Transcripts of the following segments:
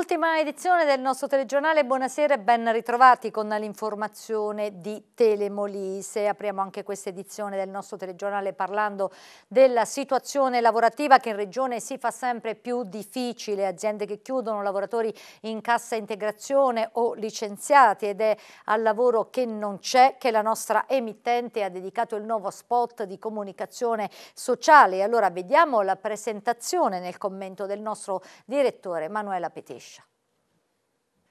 Ultima edizione del nostro telegiornale, buonasera e ben ritrovati con l'informazione di Telemolise. Apriamo anche questa edizione del nostro telegiornale parlando della situazione lavorativa che in regione si fa sempre più difficile, aziende che chiudono, lavoratori in cassa integrazione o licenziati ed è al lavoro che non c'è che la nostra emittente ha dedicato il nuovo spot di comunicazione sociale. Allora vediamo la presentazione nel commento del nostro direttore Manuela Petesci.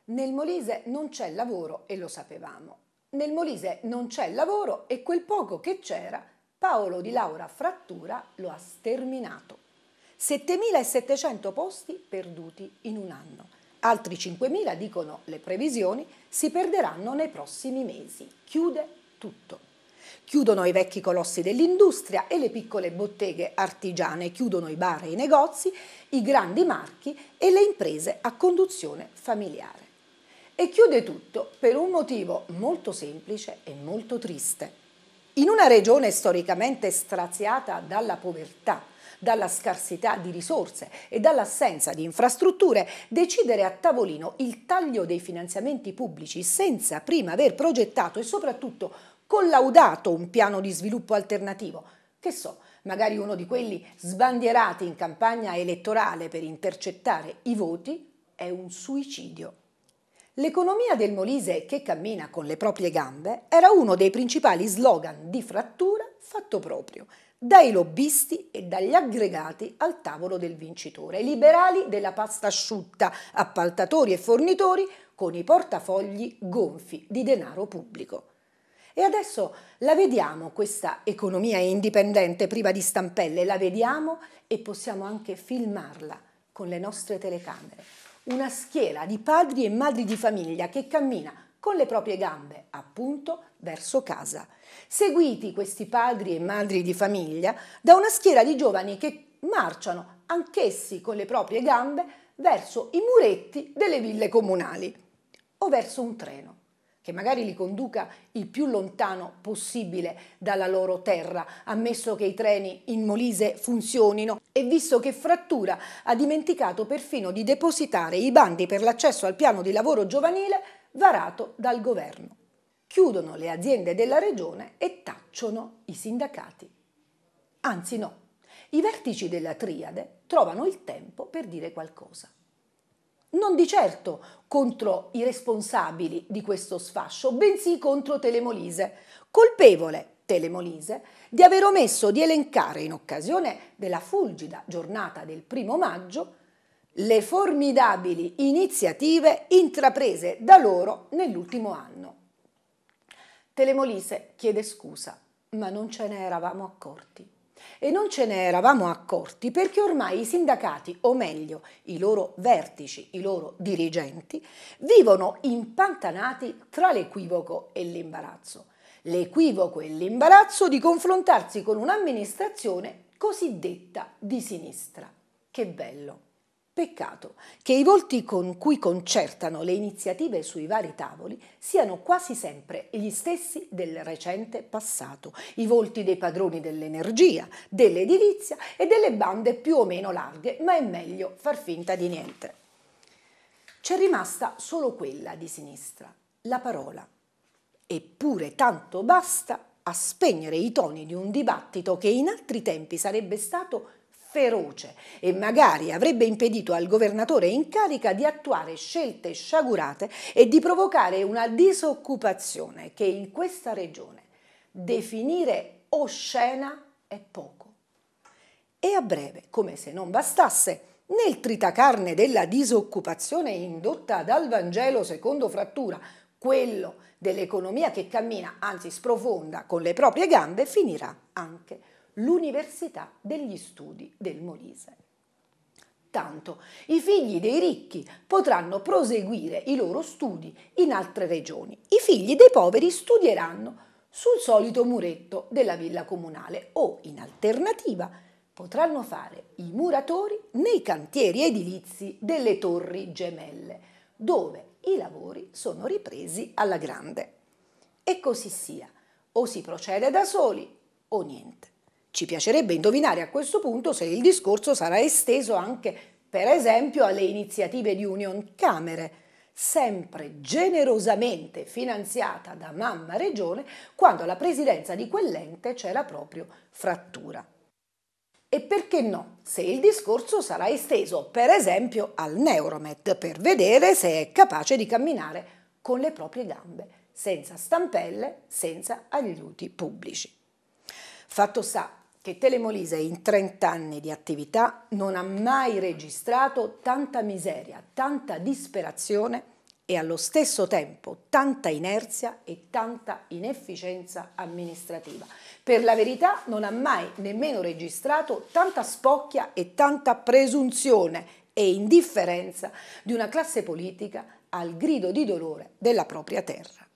Nel Molise non c'è lavoro e lo sapevamo. Nel Molise non c'è lavoro e quel poco che c'era, Paolo di Laura Frattura lo ha sterminato. 7.700 posti perduti in un anno. Altri 5.000, dicono le previsioni, si perderanno nei prossimi mesi. Chiude tutto. Chiudono i vecchi colossi dell'industria e le piccole botteghe artigiane, chiudono i bar e i negozi, i grandi marchi e le imprese a conduzione familiare e chiude tutto per un motivo molto semplice e molto triste. In una regione storicamente straziata dalla povertà, dalla scarsità di risorse e dall'assenza di infrastrutture, decidere a tavolino il taglio dei finanziamenti pubblici senza prima aver progettato e soprattutto collaudato un piano di sviluppo alternativo. Che so, magari uno di quelli sbandierati in campagna elettorale per intercettare i voti, è un suicidio. L'economia del Molise che cammina con le proprie gambe era uno dei principali slogan di frattura fatto proprio dai lobbisti e dagli aggregati al tavolo del vincitore, liberali della pasta asciutta, appaltatori e fornitori con i portafogli gonfi di denaro pubblico. E adesso la vediamo questa economia indipendente priva di stampelle, la vediamo e possiamo anche filmarla con le nostre telecamere una schiera di padri e madri di famiglia che cammina con le proprie gambe, appunto, verso casa. Seguiti questi padri e madri di famiglia da una schiera di giovani che marciano anch'essi con le proprie gambe verso i muretti delle ville comunali o verso un treno che magari li conduca il più lontano possibile dalla loro terra, ammesso che i treni in Molise funzionino e visto che Frattura ha dimenticato perfino di depositare i bandi per l'accesso al piano di lavoro giovanile varato dal governo. Chiudono le aziende della regione e tacciono i sindacati. Anzi no, i vertici della triade trovano il tempo per dire qualcosa. Non di certo contro i responsabili di questo sfascio, bensì contro Telemolise, colpevole Telemolise, di aver omesso di elencare in occasione della fulgida giornata del primo maggio le formidabili iniziative intraprese da loro nell'ultimo anno. Telemolise chiede scusa, ma non ce ne eravamo accorti. E non ce ne eravamo accorti perché ormai i sindacati, o meglio i loro vertici, i loro dirigenti, vivono impantanati tra l'equivoco e l'imbarazzo l'equivoco e l'imbarazzo di confrontarsi con un'amministrazione cosiddetta di sinistra. Che bello! Peccato che i volti con cui concertano le iniziative sui vari tavoli siano quasi sempre gli stessi del recente passato, i volti dei padroni dell'energia, dell'edilizia e delle bande più o meno larghe, ma è meglio far finta di niente. C'è rimasta solo quella di sinistra, la parola eppure tanto basta a spegnere i toni di un dibattito che in altri tempi sarebbe stato feroce e magari avrebbe impedito al governatore in carica di attuare scelte sciagurate e di provocare una disoccupazione che in questa regione definire oscena è poco. E a breve, come se non bastasse, nel tritacarne della disoccupazione indotta dal Vangelo secondo frattura, quello che dell'economia che cammina, anzi sprofonda con le proprie gambe, finirà anche l'Università degli Studi del Molise. Tanto i figli dei ricchi potranno proseguire i loro studi in altre regioni, i figli dei poveri studieranno sul solito muretto della villa comunale o, in alternativa, potranno fare i muratori nei cantieri edilizi delle torri gemelle, dove i lavori sono ripresi alla grande. E così sia, o si procede da soli o niente. Ci piacerebbe indovinare a questo punto se il discorso sarà esteso anche, per esempio, alle iniziative di Union Camere, sempre generosamente finanziata da mamma regione, quando alla presidenza di quell'ente c'era proprio frattura. E perché no? Se il discorso sarà esteso, per esempio, al Neuromet, per vedere se è capace di camminare con le proprie gambe, senza stampelle, senza aiuti pubblici. Fatto sta che Telemolise in 30 anni di attività non ha mai registrato tanta miseria, tanta disperazione e allo stesso tempo tanta inerzia e tanta inefficienza amministrativa. Per la verità non ha mai nemmeno registrato tanta spocchia e tanta presunzione e indifferenza di una classe politica al grido di dolore della propria terra.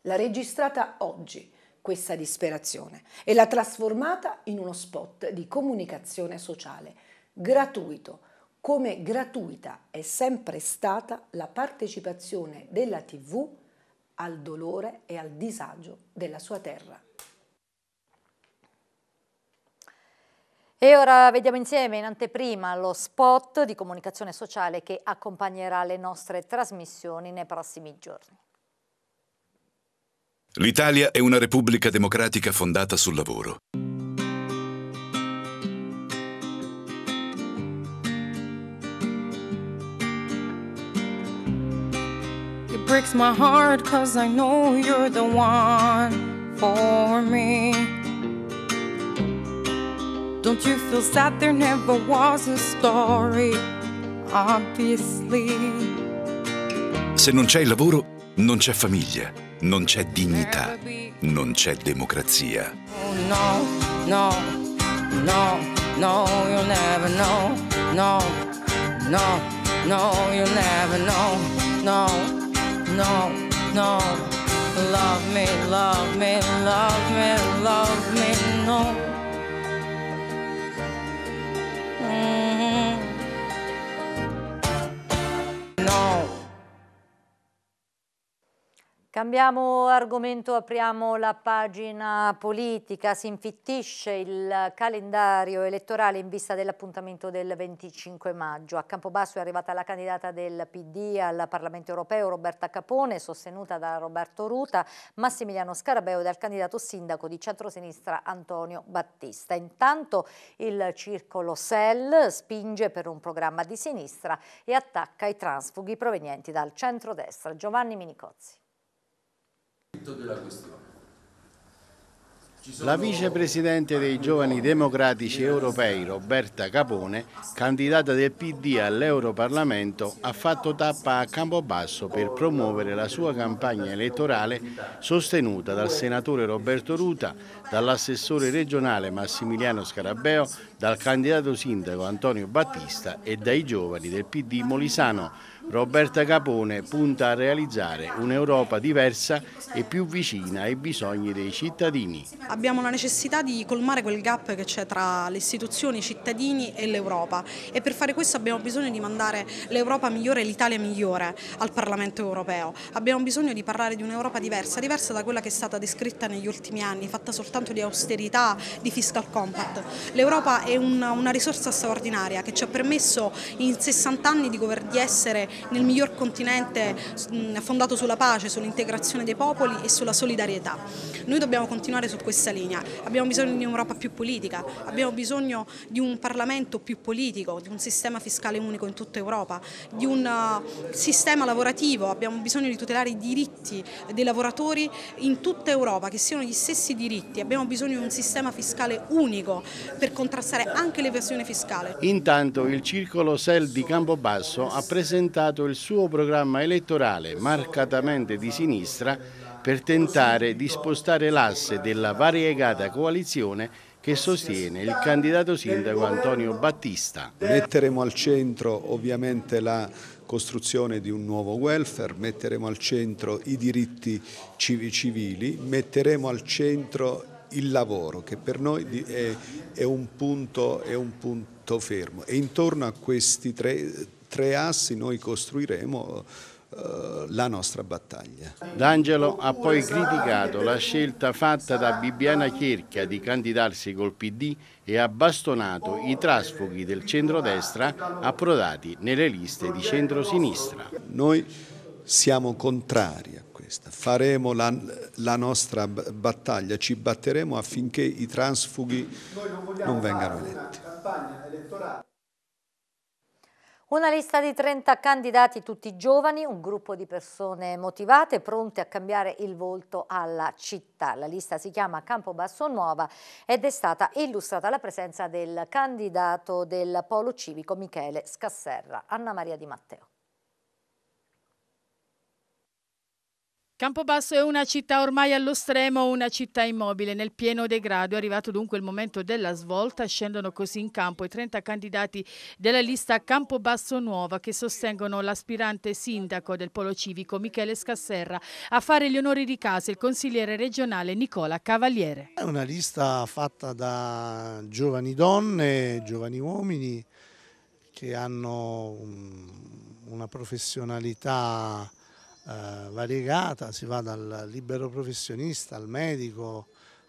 L'ha registrata oggi questa disperazione e l'ha trasformata in uno spot di comunicazione sociale gratuito come gratuita è sempre stata la partecipazione della TV al dolore e al disagio della sua terra. E ora vediamo insieme in anteprima lo spot di comunicazione sociale che accompagnerà le nostre trasmissioni nei prossimi giorni. L'Italia è una repubblica democratica fondata sul lavoro. breaks my heart cause I know you're the one for me Don't you feel sad there never was a story obviously Se non c'è il lavoro non c'è famiglia non c'è dignità non c'è democrazia oh, No no no no you'll never know no no no you'll never know no no, no. Love me, love me, love me, love me, no. Cambiamo argomento, apriamo la pagina politica, si infittisce il calendario elettorale in vista dell'appuntamento del 25 maggio. A Campobasso è arrivata la candidata del PD al Parlamento europeo Roberta Capone, sostenuta da Roberto Ruta, Massimiliano Scarabeo e dal candidato sindaco di centrosinistra Antonio Battista. Intanto il circolo SEL spinge per un programma di sinistra e attacca i transfughi provenienti dal centrodestra. Giovanni Minicozzi. La vicepresidente dei giovani democratici europei Roberta Capone, candidata del PD all'Europarlamento, ha fatto tappa a Campobasso per promuovere la sua campagna elettorale sostenuta dal senatore Roberto Ruta, dall'assessore regionale Massimiliano Scarabeo, dal candidato sindaco Antonio Battista e dai giovani del PD Molisano Roberta Capone punta a realizzare un'Europa diversa e più vicina ai bisogni dei cittadini. Abbiamo la necessità di colmare quel gap che c'è tra le istituzioni, i cittadini e l'Europa e per fare questo abbiamo bisogno di mandare l'Europa migliore l'Italia migliore al Parlamento europeo. Abbiamo bisogno di parlare di un'Europa diversa, diversa da quella che è stata descritta negli ultimi anni, fatta soltanto di austerità, di fiscal compact. L'Europa è una, una risorsa straordinaria che ci ha permesso in 60 anni di, di essere nel miglior continente mm, fondato sulla pace, sull'integrazione dei popoli e sulla solidarietà. Noi dobbiamo continuare su questa linea, abbiamo bisogno di un'Europa più politica, abbiamo bisogno di un Parlamento più politico, di un sistema fiscale unico in tutta Europa, di un uh, sistema lavorativo, abbiamo bisogno di tutelare i diritti dei lavoratori in tutta Europa, che siano gli stessi diritti, abbiamo bisogno di un sistema fiscale unico per contrastare anche l'evasione fiscale. Intanto il circolo SEL di Campobasso ha presentato utilizzato il suo programma elettorale marcatamente di sinistra per tentare di spostare l'asse della variegata coalizione che sostiene il candidato sindaco Antonio Battista. Metteremo al centro ovviamente la costruzione di un nuovo welfare, metteremo al centro i diritti civili, metteremo al centro il lavoro che per noi è, un, punto, è un punto fermo e intorno a questi tre tre assi noi costruiremo eh, la nostra battaglia. D'Angelo ha poi criticato la scelta fatta da Bibiana Cerchia di candidarsi col PD e ha bastonato i trasfughi del centrodestra approdati nelle liste di centrosinistra. Noi siamo contrari a questa, faremo la, la nostra battaglia, ci batteremo affinché i trasfughi non vengano eletti. Una lista di 30 candidati, tutti giovani, un gruppo di persone motivate, pronte a cambiare il volto alla città. La lista si chiama Campobasso Nuova ed è stata illustrata la presenza del candidato del Polo Civico Michele Scasserra, Anna Maria Di Matteo. Campobasso è una città ormai allo stremo, una città immobile, nel pieno degrado. È arrivato dunque il momento della svolta, scendono così in campo i 30 candidati della lista Campobasso Nuova che sostengono l'aspirante sindaco del Polo Civico Michele Scasserra a fare gli onori di casa il consigliere regionale Nicola Cavaliere. È una lista fatta da giovani donne, giovani uomini che hanno una professionalità eh, variegata, si va dal libero professionista al medico,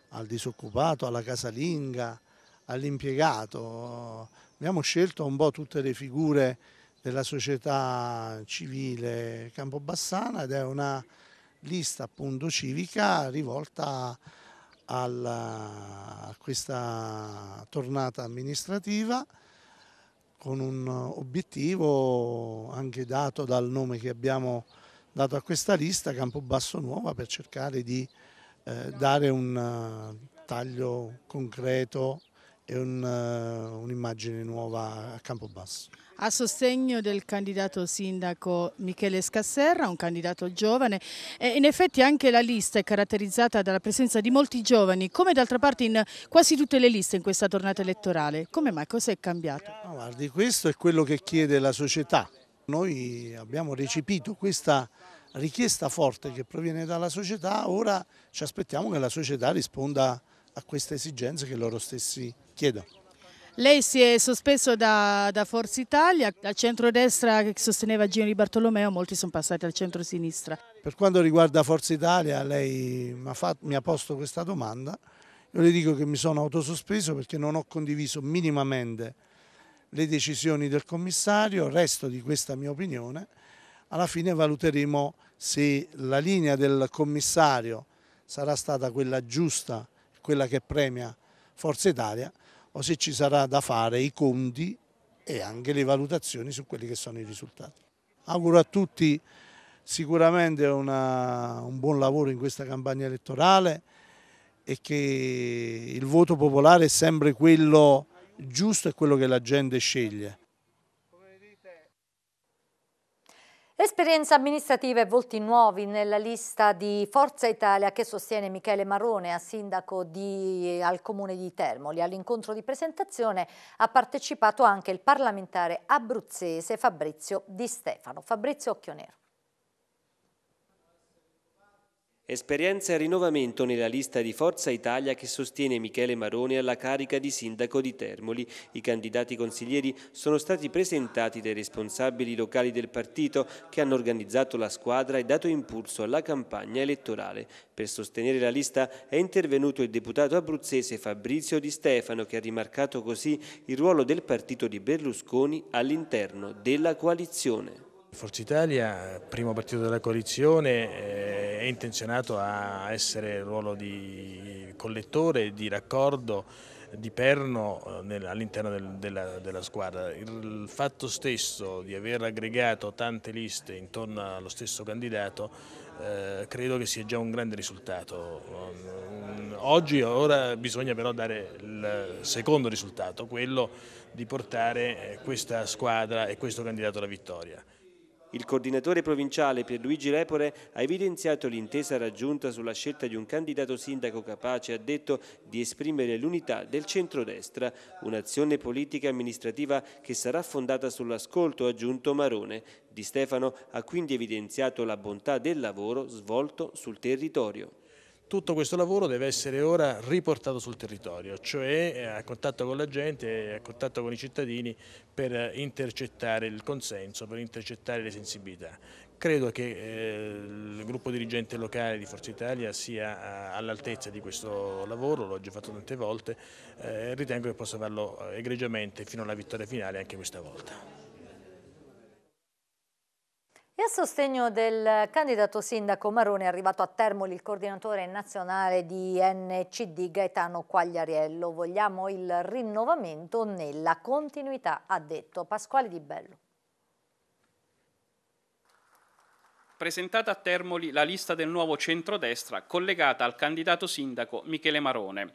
al disoccupato, alla casalinga, all'impiegato. Abbiamo scelto un po' tutte le figure della società civile campobassana ed è una lista appunto civica rivolta alla, a questa tornata amministrativa con un obiettivo anche dato dal nome che abbiamo dato a questa lista Campobasso Nuova per cercare di eh, dare un eh, taglio concreto e eh, un'immagine un nuova a Campobasso. A sostegno del candidato sindaco Michele Scasserra, un candidato giovane, e in effetti anche la lista è caratterizzata dalla presenza di molti giovani, come d'altra parte in quasi tutte le liste in questa tornata elettorale. Come mai? Cosa è cambiato? No, guardi, questo è quello che chiede la società. Noi abbiamo recepito questa richiesta forte che proviene dalla società, ora ci aspettiamo che la società risponda a queste esigenze che loro stessi chiedono. Lei si è sospeso da, da Forza Italia, dal centro-destra che sosteneva Gino Di Bartolomeo, molti sono passati al centro-sinistra. Per quanto riguarda Forza Italia, lei mi ha, fatto, mi ha posto questa domanda. Io le dico che mi sono autosospeso perché non ho condiviso minimamente le decisioni del commissario, resto di questa mia opinione. Alla fine valuteremo se la linea del commissario sarà stata quella giusta, quella che premia Forza Italia, o se ci sarà da fare i conti e anche le valutazioni su quelli che sono i risultati. Auguro a tutti sicuramente una, un buon lavoro in questa campagna elettorale e che il voto popolare è sempre quello giusto e quello che la gente sceglie. Esperienza amministrativa e volti nuovi nella lista di Forza Italia che sostiene Michele Marrone a sindaco di, eh, al comune di Termoli. All'incontro di presentazione ha partecipato anche il parlamentare abruzzese Fabrizio Di Stefano. Fabrizio Occhionero. Esperienza e rinnovamento nella lista di Forza Italia che sostiene Michele Maroni alla carica di sindaco di Termoli. I candidati consiglieri sono stati presentati dai responsabili locali del partito che hanno organizzato la squadra e dato impulso alla campagna elettorale. Per sostenere la lista è intervenuto il deputato abruzzese Fabrizio Di Stefano che ha rimarcato così il ruolo del partito di Berlusconi all'interno della coalizione. Forza Italia, primo partito della coalizione, eh, è intenzionato a essere il ruolo di collettore, di raccordo, di perno eh, all'interno della, squadra. Il fatto stesso di aver aggregato tante liste intorno allo stesso candidato eh, credo che sia già un grande risultato. Mm, oggi ora bisogna però dare il secondo risultato, quello di portare questa squadra e questo candidato alla vittoria. Il coordinatore provinciale Pierluigi Repore ha evidenziato l'intesa raggiunta sulla scelta di un candidato sindaco capace, ha detto, di esprimere l'unità del centrodestra, un'azione politica e amministrativa che sarà fondata sull'ascolto, ha aggiunto Marone. Di Stefano ha quindi evidenziato la bontà del lavoro svolto sul territorio. Tutto questo lavoro deve essere ora riportato sul territorio, cioè eh, a contatto con la gente, a contatto con i cittadini per intercettare il consenso, per intercettare le sensibilità. Credo che eh, il gruppo dirigente locale di Forza Italia sia eh, all'altezza di questo lavoro, l'ho già fatto tante volte, eh, ritengo che possa farlo egregiamente fino alla vittoria finale anche questa volta. E a sostegno del candidato sindaco Marone è arrivato a Termoli il coordinatore nazionale di NCD Gaetano Quagliariello. Vogliamo il rinnovamento nella continuità, ha detto Pasquale Di Bello. Presentata a Termoli la lista del nuovo centrodestra collegata al candidato sindaco Michele Marone.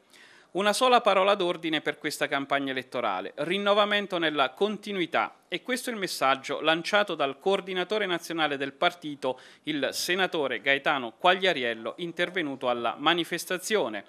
Una sola parola d'ordine per questa campagna elettorale, rinnovamento nella continuità. E questo è il messaggio lanciato dal coordinatore nazionale del partito, il senatore Gaetano Quagliariello, intervenuto alla manifestazione.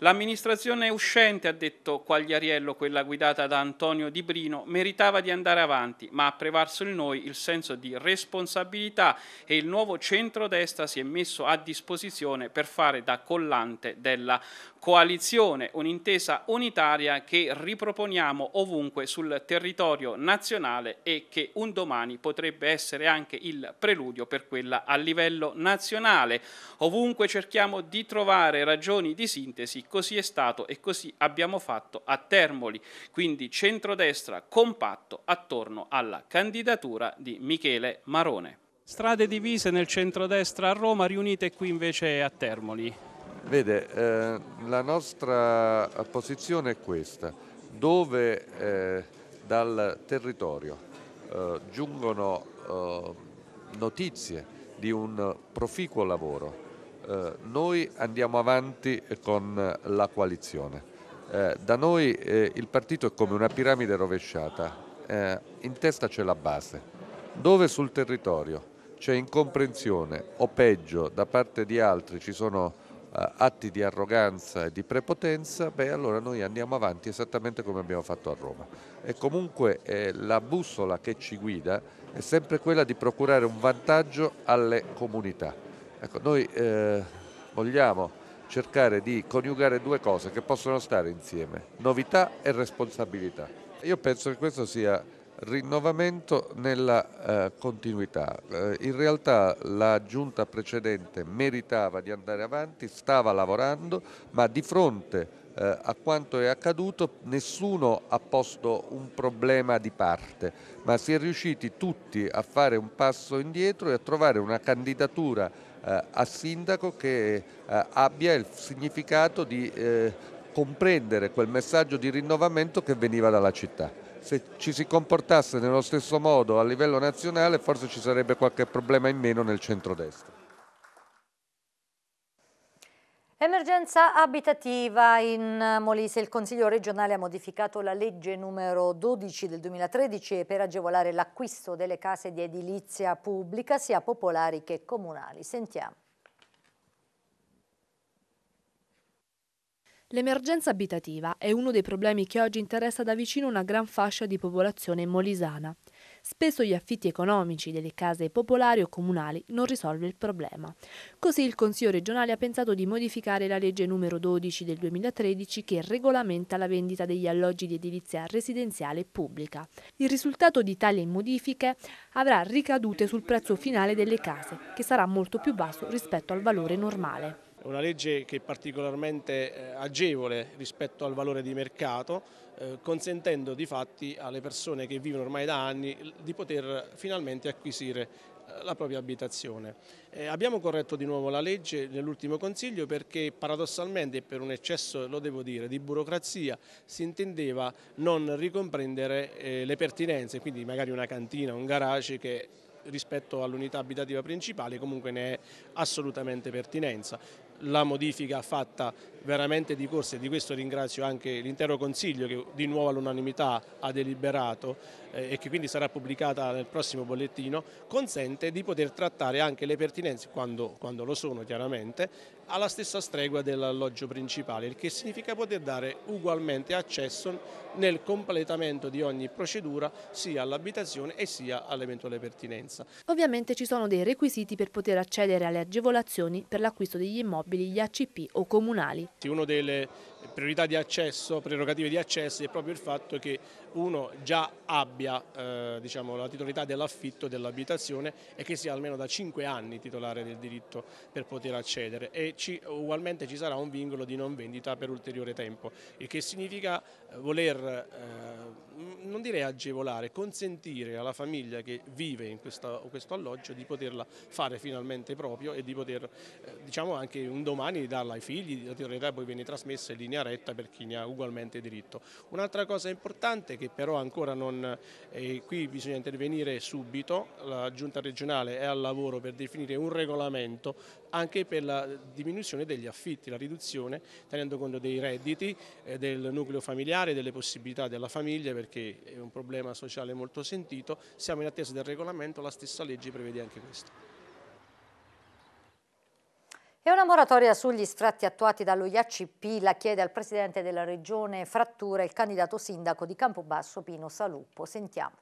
L'amministrazione uscente, ha detto Quagliariello, quella guidata da Antonio Di Brino, meritava di andare avanti, ma ha prevarso in noi il senso di responsabilità e il nuovo centrodestra si è messo a disposizione per fare da collante della coalizione, un'intesa unitaria che riproponiamo ovunque sul territorio nazionale e che un domani potrebbe essere anche il preludio per quella a livello nazionale. Ovunque cerchiamo di trovare ragioni di sintesi così è stato e così abbiamo fatto a Termoli, quindi centrodestra compatto attorno alla candidatura di Michele Marone. Strade divise nel centrodestra a Roma, riunite qui invece a Termoli. Vede, eh, la nostra posizione è questa, dove eh, dal territorio eh, giungono eh, notizie di un proficuo lavoro eh, noi andiamo avanti con la coalizione. Eh, da noi eh, il partito è come una piramide rovesciata, eh, in testa c'è la base, dove sul territorio c'è incomprensione o peggio da parte di altri ci sono eh, atti di arroganza e di prepotenza, beh allora noi andiamo avanti esattamente come abbiamo fatto a Roma. E comunque eh, la bussola che ci guida è sempre quella di procurare un vantaggio alle comunità. Ecco, noi eh, vogliamo cercare di coniugare due cose che possono stare insieme, novità e responsabilità. Io penso che questo sia rinnovamento nella eh, continuità. Eh, in realtà la giunta precedente meritava di andare avanti, stava lavorando, ma di fronte eh, a quanto è accaduto nessuno ha posto un problema di parte, ma si è riusciti tutti a fare un passo indietro e a trovare una candidatura eh, a sindaco che eh, abbia il significato di eh, comprendere quel messaggio di rinnovamento che veniva dalla città. Se ci si comportasse nello stesso modo a livello nazionale forse ci sarebbe qualche problema in meno nel centrodestra. Emergenza abitativa in Molise. Il Consiglio regionale ha modificato la legge numero 12 del 2013 per agevolare l'acquisto delle case di edilizia pubblica sia popolari che comunali. Sentiamo. L'emergenza abitativa è uno dei problemi che oggi interessa da vicino una gran fascia di popolazione molisana. Spesso gli affitti economici delle case popolari o comunali non risolve il problema. Così il Consiglio regionale ha pensato di modificare la legge numero 12 del 2013 che regolamenta la vendita degli alloggi di edilizia residenziale pubblica. Il risultato di tali modifiche avrà ricadute sul prezzo finale delle case, che sarà molto più basso rispetto al valore normale. È una legge che è particolarmente eh, agevole rispetto al valore di mercato, eh, consentendo di fatti alle persone che vivono ormai da anni di poter finalmente acquisire eh, la propria abitazione. Eh, abbiamo corretto di nuovo la legge nell'ultimo consiglio perché paradossalmente per un eccesso, lo devo dire, di burocrazia si intendeva non ricomprendere eh, le pertinenze, quindi magari una cantina, un garage che rispetto all'unità abitativa principale comunque ne è assolutamente pertinenza. La modifica fatta veramente di corsa e di questo ringrazio anche l'intero Consiglio che di nuovo all'unanimità ha deliberato eh, e che quindi sarà pubblicata nel prossimo bollettino, consente di poter trattare anche le pertinenze, quando, quando lo sono chiaramente, alla stessa stregua dell'alloggio principale, il che significa poter dare ugualmente accesso nel completamento di ogni procedura sia all'abitazione e sia all'eventuale pertinenza. Ovviamente ci sono dei requisiti per poter accedere alle agevolazioni per l'acquisto degli immobili, gli ACP o comunali uno delle priorità di accesso, prerogative di accesso è proprio il fatto che uno già abbia eh, diciamo, la titolarità dell'affitto dell'abitazione e che sia almeno da 5 anni titolare del diritto per poter accedere e ci, ugualmente ci sarà un vincolo di non vendita per ulteriore tempo, il che significa eh, voler, eh, non direi agevolare, consentire alla famiglia che vive in questa, questo alloggio di poterla fare finalmente proprio e di poter eh, diciamo anche un domani darla ai figli, la titolarità poi viene trasmessa e li linea retta per chi ne ha ugualmente diritto. Un'altra cosa importante che però ancora non, è eh, qui bisogna intervenire subito, la giunta regionale è al lavoro per definire un regolamento anche per la diminuzione degli affitti, la riduzione tenendo conto dei redditi, eh, del nucleo familiare, delle possibilità della famiglia perché è un problema sociale molto sentito, siamo in attesa del regolamento, la stessa legge prevede anche questo. E una moratoria sugli sfratti attuati dallo IACP la chiede al presidente della regione Frattura il candidato sindaco di Campobasso Pino Saluppo. Sentiamo.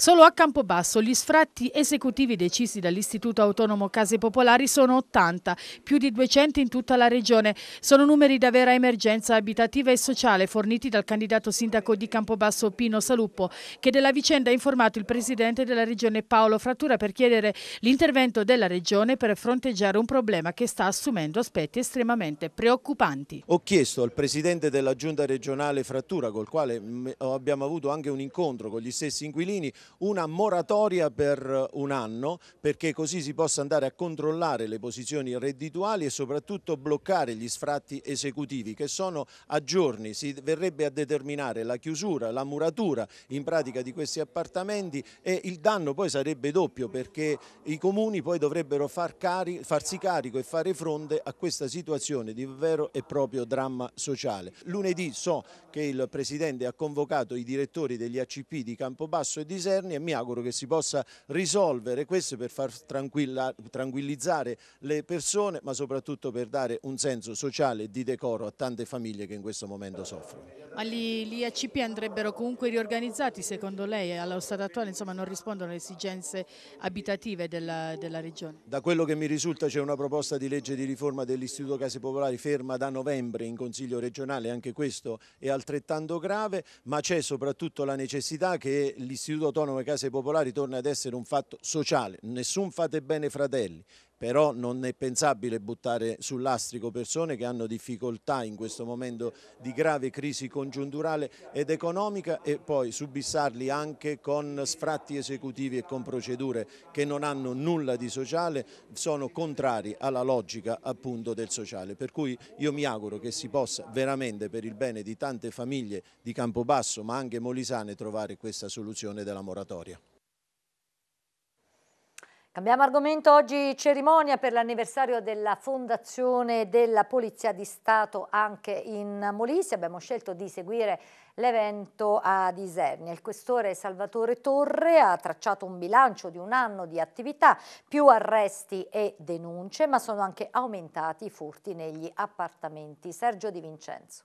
Solo a Campobasso gli sfratti esecutivi decisi dall'Istituto Autonomo Case Popolari sono 80, più di 200 in tutta la regione. Sono numeri da vera emergenza abitativa e sociale forniti dal candidato sindaco di Campobasso Pino Saluppo, che della vicenda ha informato il presidente della regione Paolo Frattura per chiedere l'intervento della regione per fronteggiare un problema che sta assumendo aspetti estremamente preoccupanti. Ho chiesto al presidente della giunta regionale Frattura, col quale mm, abbiamo avuto anche un incontro con gli stessi inquilini, una moratoria per eh, un anno perché così si possa andare a controllare le posizioni reddituali e soprattutto bloccare gli sfratti esecutivi che sono a giorni, si verrebbe a determinare la chiusura, la muratura in pratica di questi appartamenti e il danno poi sarebbe doppio perché i comuni poi dovrebbero far cari, farsi carico e fare fronte a questa situazione di vero e proprio dramma sociale. Lunedì so che il Presidente ha convocato i direttori degli ACP di Campobasso e di Serra interni e mi auguro che si possa risolvere questo per far tranquillizzare le persone ma soprattutto per dare un senso sociale di decoro a tante famiglie che in questo momento soffrono. Ma gli, gli ACP andrebbero comunque riorganizzati secondo lei allo stato attuale insomma, non rispondono alle esigenze abitative della, della regione? Da quello che mi risulta c'è una proposta di legge di riforma dell'Istituto Case Popolari ferma da novembre in Consiglio regionale, anche questo è altrettanto grave, ma c'è soprattutto la necessità che l'Istituto autonome case popolari torna ad essere un fatto sociale, nessun fate bene fratelli, però non è pensabile buttare sull'astrico persone che hanno difficoltà in questo momento di grave crisi congiunturale ed economica e poi subissarli anche con sfratti esecutivi e con procedure che non hanno nulla di sociale, sono contrari alla logica appunto del sociale. Per cui io mi auguro che si possa veramente per il bene di tante famiglie di Campobasso ma anche molisane trovare questa soluzione della moratoria. Cambiamo argomento, oggi cerimonia per l'anniversario della fondazione della Polizia di Stato anche in Molise, abbiamo scelto di seguire l'evento ad Isernia. Il questore Salvatore Torre ha tracciato un bilancio di un anno di attività, più arresti e denunce, ma sono anche aumentati i furti negli appartamenti. Sergio Di Vincenzo.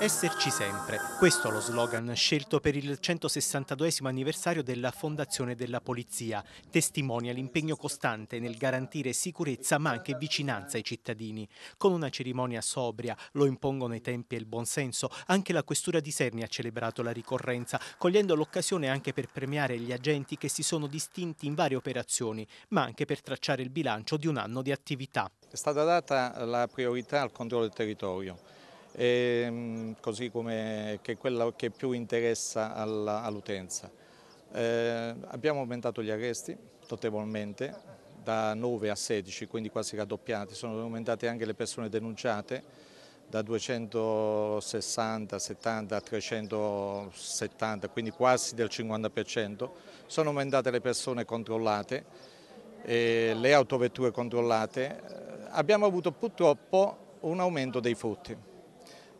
Esserci sempre, questo è lo slogan scelto per il 162 anniversario della Fondazione della Polizia. Testimonia l'impegno costante nel garantire sicurezza ma anche vicinanza ai cittadini. Con una cerimonia sobria, lo impongono i tempi e il buonsenso, anche la Questura di Serni ha celebrato la ricorrenza, cogliendo l'occasione anche per premiare gli agenti che si sono distinti in varie operazioni, ma anche per tracciare il bilancio di un anno di attività. È stata data la priorità al controllo del territorio e, ehm, così come che è quella che più interessa all'utenza. eh, abbiamo aumentato gli arresti notevolmente, da 9 a 16, quindi quasi raddoppiati, sono aumentate anche le persone denunciate da 260, 70 a 370, quindi quasi del 50%. Sono aumentate le persone controllate, ehm, le autovetture controllate. Abbiamo avuto purtroppo un aumento dei furti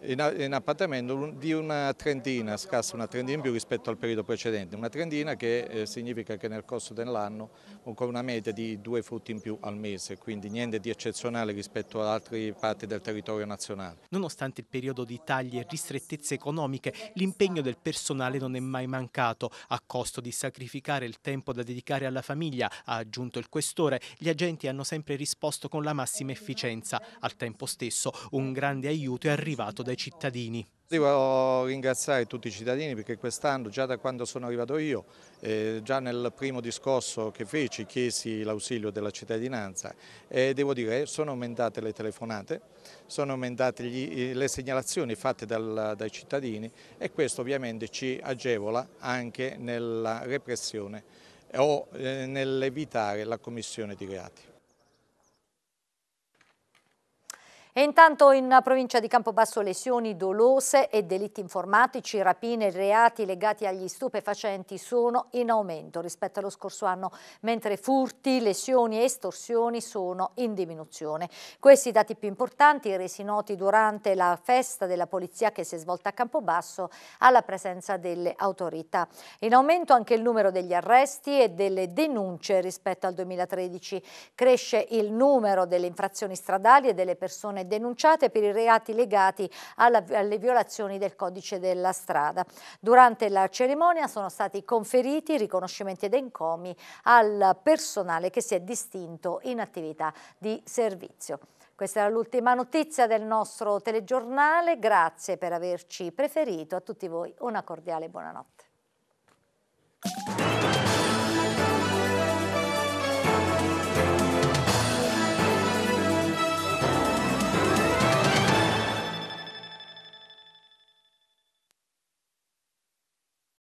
in, appartamento di una trentina, scarsa una trentina in più rispetto al periodo precedente, una trentina che eh, significa che nel corso dell'anno con una media di due frutti in più al mese, quindi niente di eccezionale rispetto ad altre parti del territorio nazionale. Nonostante il periodo di tagli e ristrettezze economiche, l'impegno del personale non è mai mancato, a costo di sacrificare il tempo da dedicare alla famiglia, ha aggiunto il questore, gli agenti hanno sempre risposto con la massima efficienza. Al tempo stesso un grande aiuto è arrivato dai dai cittadini. Devo ringraziare tutti i cittadini perché quest'anno, già da quando sono arrivato io, eh, già nel primo discorso che feci chiesi l'ausilio della cittadinanza e devo dire sono aumentate le telefonate, sono aumentate gli, eh, le segnalazioni fatte dal, dai cittadini e questo ovviamente ci agevola anche nella repressione o eh, nell'evitare la commissione di reati. E intanto in provincia di Campobasso lesioni dolose e delitti informatici, rapine e reati legati agli stupefacenti sono in aumento rispetto allo scorso anno, mentre furti, lesioni e estorsioni sono in diminuzione. Questi dati più importanti resi noti durante la festa della polizia che si è svolta a Campobasso alla presenza delle autorità. In aumento anche il numero degli arresti e delle denunce rispetto al 2013. Cresce il numero delle infrazioni stradali e delle persone denunciate per i reati legati alla, alle violazioni del codice della strada. Durante la cerimonia sono stati conferiti riconoscimenti ed encomi al personale che si è distinto in attività di servizio. Questa era l'ultima notizia del nostro telegiornale, grazie per averci preferito, a tutti voi una cordiale buonanotte.